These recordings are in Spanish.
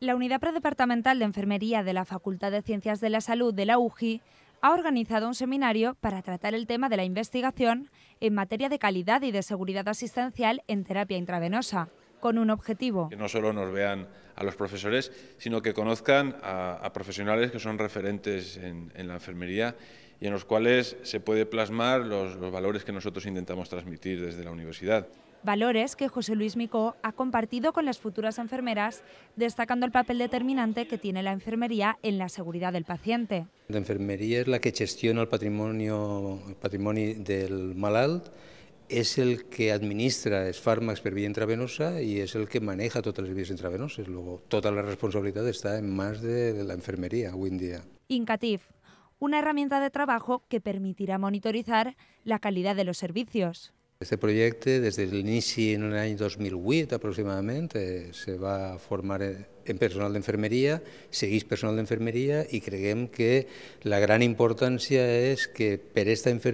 La Unidad Predepartamental de Enfermería de la Facultad de Ciencias de la Salud de la UGI ha organizado un seminario para tratar el tema de la investigación en materia de calidad y de seguridad asistencial en terapia intravenosa, con un objetivo. Que no solo nos vean a los profesores, sino que conozcan a, profesionales que son referentes en, la enfermería y en los cuales se puede plasmar los valores que nosotros intentamos transmitir desde la universidad valores que José Luis Micó ha compartido con las futuras enfermeras, destacando el papel determinante que tiene la enfermería en la seguridad del paciente. La enfermería es la que gestiona el patrimonio, el patrimonio del malalt, es el que administra es fármacos per vía intravenosa y es el que maneja todas las vías intravenosas. Luego, toda la responsabilidad está en más de, la enfermería hoy en día. Incatif, una herramienta de trabajo que permitirá monitorizar la calidad de los servicios. Este proyecto desde el inicio en año 2008 aproximadamente se va a formar en personal de enfermería, seguís personal de enfermería y creemos que la gran importancia es que per se va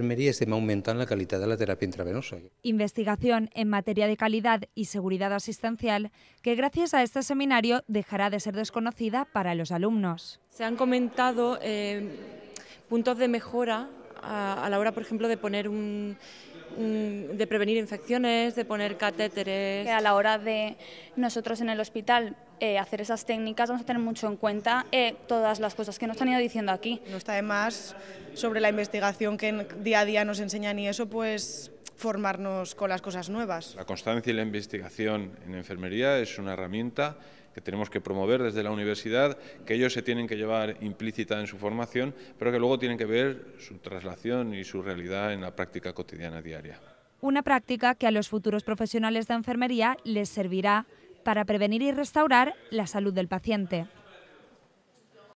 a aumentar la calidad de la terapia intravenosa. Investigación en materia de calidad y seguridad asistencial que gracias a este seminario dejará de ser desconocida para los alumnos. Se han comentado eh, puntos de mejora a la hora, por ejemplo, de poner un Mm, de prevenir infecciones, de poner catéteres. A la hora de nosotros en el hospital eh, hacer esas técnicas, vamos a tener mucho en cuenta eh, todas las cosas que nos han ido diciendo aquí. No está de más sobre la investigación que día a día nos enseñan y eso, pues formarnos con las cosas nuevas. La constancia y la investigación en enfermería es una herramienta que tenemos que promover desde la universidad, que ellos se tienen que llevar implícita en su formación, pero que luego tienen que ver su traslación y su realidad en la práctica cotidiana diaria. Una práctica que a los futuros profesionales de enfermería les servirá para prevenir y restaurar la salud del paciente.